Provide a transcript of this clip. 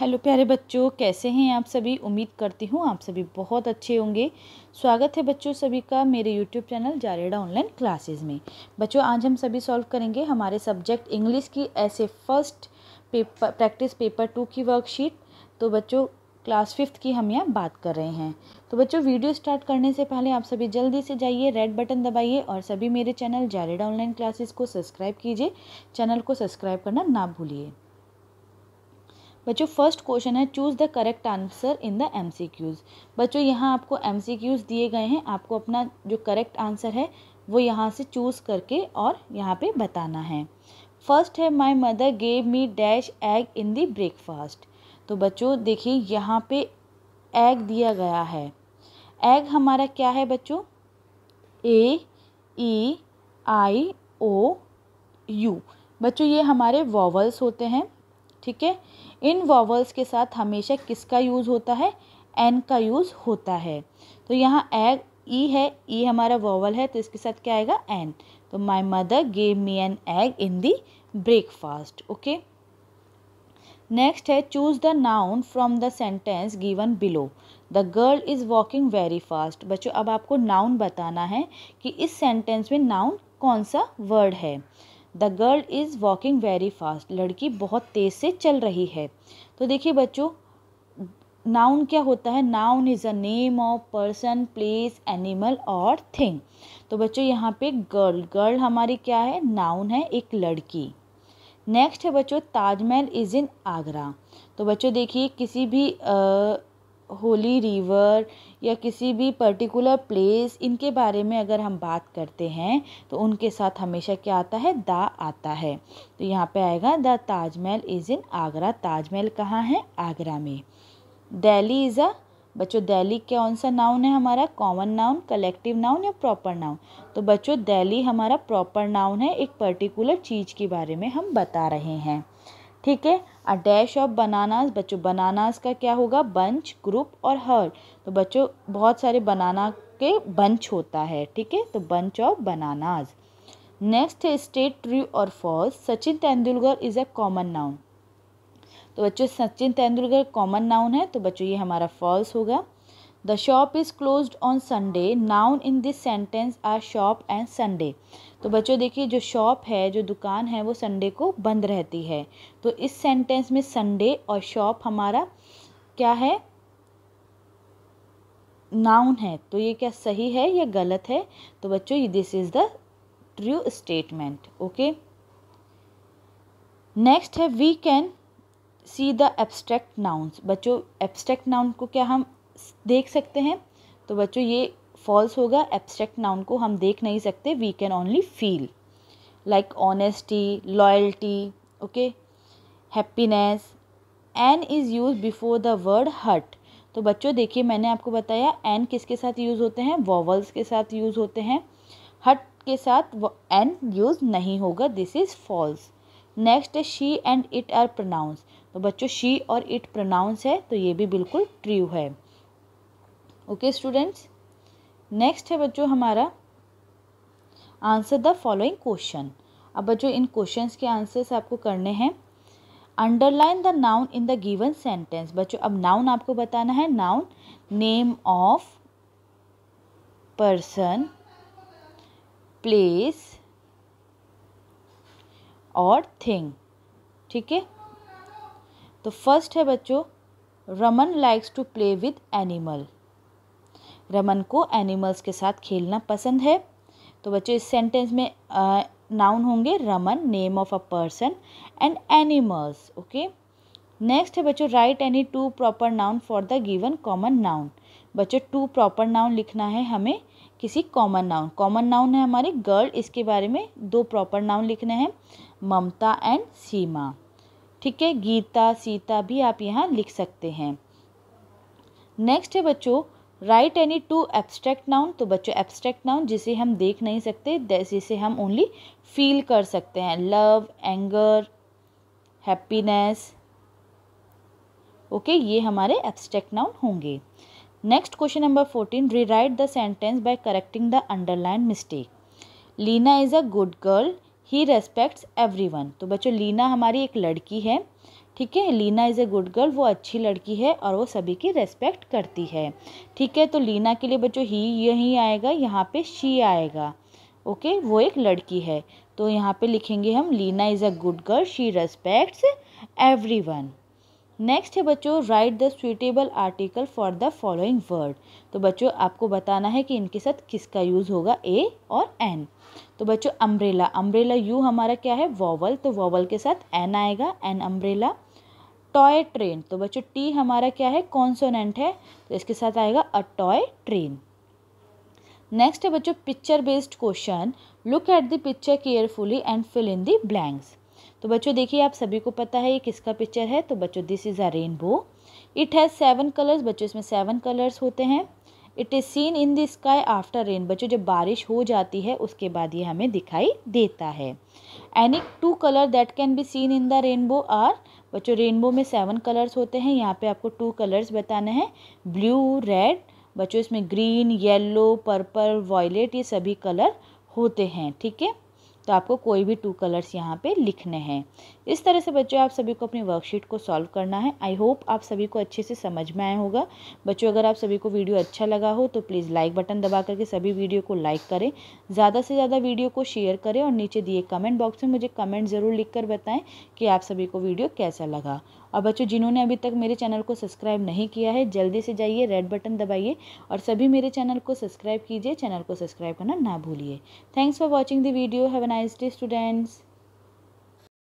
hello प्यारे बच्चों कैसे हैं आप सभी उम्मीद करती हूँ आप सभी बहुत अच्छे होंगे स्वागत है बच्चों सभी का मेरे YouTube channel Jareda online classes में बच्चों आज हम सभी सॉल्व करेंगे हमारे सब्जेक्ट इंग्लिश की ऐसे first paper practice paper two की वर्कशीट तो बच्चों क्लास फिफ्थ की हम यहाँ बात कर रहे हैं तो बच्चों वीडियो स्टार्ट करने से पहले आप सभी जल्दी से जाइए रेड बटन दबाइए और सभी मेरे चैनल जारेडा ऑनलाइन क्लासेस को सब्सक्राइब कीजिए चैनल को सब्सक्राइब करना ना भूलिए बच्चों फर्स्ट क्वेश्चन है choose the correct answer in the M C Qs बच्चों यहाँ आपको एम सी क्यूज़ दिए गए हैं आपको अपना जो करेक्ट आंसर है वो यहाँ से चूज़ करके और यहाँ पे बताना है फर्स्ट है my mother gave me dash egg in the breakfast तो बच्चों देखिए यहाँ पे एग दिया गया है एग हमारा क्या है बच्चों ए ई आई ओ यू बच्चों ये हमारे वॉवल्स होते हैं ठीक है इन वॉवल्स के साथ हमेशा किसका यूज़ होता है एन का यूज़ होता है तो यहाँ ए ई e है ई e हमारा वॉवल है तो इसके साथ क्या आएगा एन तो my mother gave me an egg in the breakfast okay next है choose the noun from the sentence given below the girl is walking very fast बच्चों अब आपको नाउन बताना है कि इस सेंटेंस में नाउन कौन सा वर्ड है the girl is walking very fast लड़की बहुत तेज़ से चल रही है तो देखिए बच्चों नाउन क्या होता है noun is a name of person place animal और थिंग तो बच्चों यहाँ पे गर्ल गर्ल हमारी क्या है नाउन है एक लड़की नेक्स्ट है बच्चों ताजमहल इज़ इन आगरा तो बच्चों देखिए किसी भी आ, होली रिवर या किसी भी पर्टिकुलर प्लेस इनके बारे में अगर हम बात करते हैं तो उनके साथ हमेशा क्या आता है दा आता है तो यहाँ पे आएगा the Taj Mahal is in Agra Taj Mahal कहाँ है आगरा में दिल्ली इज़ अ बच्चों दिल्ली कौन सा नाउन है हमारा कॉमन नाउन कलेक्टिव नाउन या प्रॉपर नाउन तो बच्चों दिल्ली हमारा प्रॉपर नाउन है एक पर्टिकुलर चीज़ के बारे में हम बता रहे हैं ठीक है अ डैश ऑफ बनानास बच्चों बनानास का क्या होगा बंच ग्रुप और हर्ड तो बच्चों बहुत सारे बनाना के बंच होता है ठीक है तो बंच ऑफ बनानास नेक्स्ट है स्टेट ट्रू और false Sachin Tendulkar is a common noun तो बच्चों सचिन तेंदुलकर कॉमन नाउन है तो बच्चों ये हमारा फॉल्स होगा the shop is close on Sunday noun in this sentence are shop and Sunday तो बच्चों देखिए जो शॉप है जो दुकान है वो संडे को बंद रहती है तो इस सेंटेंस में संडे और शॉप हमारा क्या है नाउन है तो ये क्या सही है या गलत है तो बच्चों this is the true statement okay next है we can see the abstract nouns बच्चों एब्स्ट्रैक्ट नाउन को क्या हम देख सकते हैं तो बच्चों ये फॉल्स होगा एब्स्ट्रैक्ट नाउन को हम देख नहीं सकते we can only feel like honesty loyalty okay happiness an is use before the word hut तो बच्चों देखिए मैंने आपको बताया एन किसके साथ यूज़ होते हैं वॉवल्स के साथ यूज़ होते हैं हट के साथ एन यूज़ नहीं होगा दिस इज़ फॉल्स नेक्स्ट है she and it are pronouns तो बच्चों शी और इट प्रोनाउंस है तो ये भी बिल्कुल ट्रू है ओके okay, स्टूडेंट्स नेक्स्ट है बच्चों हमारा आंसर द फॉलोइंग क्वेश्चन अब बच्चों इन क्वेश्चंस के आंसर्स आपको करने हैं underline the noun in the given sentence बच्चों अब नाउन आपको बताना है noun name of person place और थिंग ठीक है तो फर्स्ट है बच्चों Raman likes to play with animal Raman को एनिमल्स के साथ खेलना पसंद है तो बच्चों इस सेंटेंस में नाउन होंगे Raman name of a person and animals okay next है बच्चों write any two proper noun for the given common noun बच्चों टू प्रॉपर नाउन लिखना है हमें किसी कॉमन नाउन कॉमन नाउन है हमारे गर्ल इसके बारे में दो प्रॉपर नाउन लिखने हैं ममता एंड सीमा ठीक है गीता सीता भी आप यहाँ लिख सकते हैं नेक्स्ट है बच्चों write any two abstract noun तो बच्चों एब्स्ट्रैक्ट नाउन जिसे हम देख नहीं सकते जिसे हम ओनली फील कर सकते हैं लव एंगर हैप्पीनेस ओके ये हमारे एब्स्ट्रैक्ट नाउन होंगे next question number fourteen rewrite the sentence by correcting the underline mistake Leena is a good girl he respects everyone तो बच्चों लीना हमारी एक लड़की है ठीक है Leena is a good girl वो अच्छी लड़की है और वो सभी की रेस्पेक्ट करती है ठीक है तो लीना के लिए बच्चों ही यही आएगा यहाँ पे शी आएगा ओके वो एक लड़की है तो यहाँ पे लिखेंगे हम Leena is a good girl she respects everyone next है बच्चों write the suitable article for the following word तो बच्चों आपको बताना है कि इनके साथ किसका यूज़ होगा ए और एन तो बच्चों अम्ब्रेला अम्ब्रेला यू हमारा क्या है वॉवल तो वॉवल के साथ एन आएगा एन अम्ब्रेला टॉय ट्रेन तो बच्चों टी हमारा क्या है कॉन्सोनेंट है तो इसके साथ आएगा अ टॉय ट्रेन नेक्स्ट है बच्चों picture based question look at the picture carefully and fill in the blanks तो बच्चों देखिए आप सभी को पता है ये किसका पिक्चर है तो बच्चों this is a rainbow it has seven colours बच्चों इसमें सेवन कलर्स होते हैं it is seen in the sky after rain बच्चों जब बारिश हो जाती है उसके बाद ये हमें दिखाई देता है any two colour that can be seen in the rainbow are बच्चों रेनबो में सेवन कलर्स होते हैं यहाँ पे आपको टू कलर्स बताना है ब्लू रेड बच्चों इसमें ग्रीन येलो पर्पल वॉयलेट ये सभी कलर होते हैं ठीक है तो आपको कोई भी टू कलर्स यहाँ पे लिखने हैं इस तरह से बच्चों आप सभी को अपनी वर्कशीट को सॉल्व करना है आई होप आप सभी को अच्छे से समझ में आया होगा बच्चों अगर आप सभी को वीडियो अच्छा लगा हो तो प्लीज़ लाइक बटन दबा करके सभी वीडियो को लाइक करें ज़्यादा से ज़्यादा वीडियो को शेयर करें और नीचे दिए कमेंट बॉक्स में मुझे कमेंट ज़रूर लिख बताएं कि आप सभी को वीडियो कैसा लगा और बच्चों जिन्होंने अभी तक मेरे चैनल को सब्सक्राइब नहीं किया है जल्दी से जाइए रेड बटन दबाइए और सभी मेरे चैनल को सब्सक्राइब कीजिए चैनल को सब्सक्राइब करना ना भूलिए thanks for watching the video have a nice day students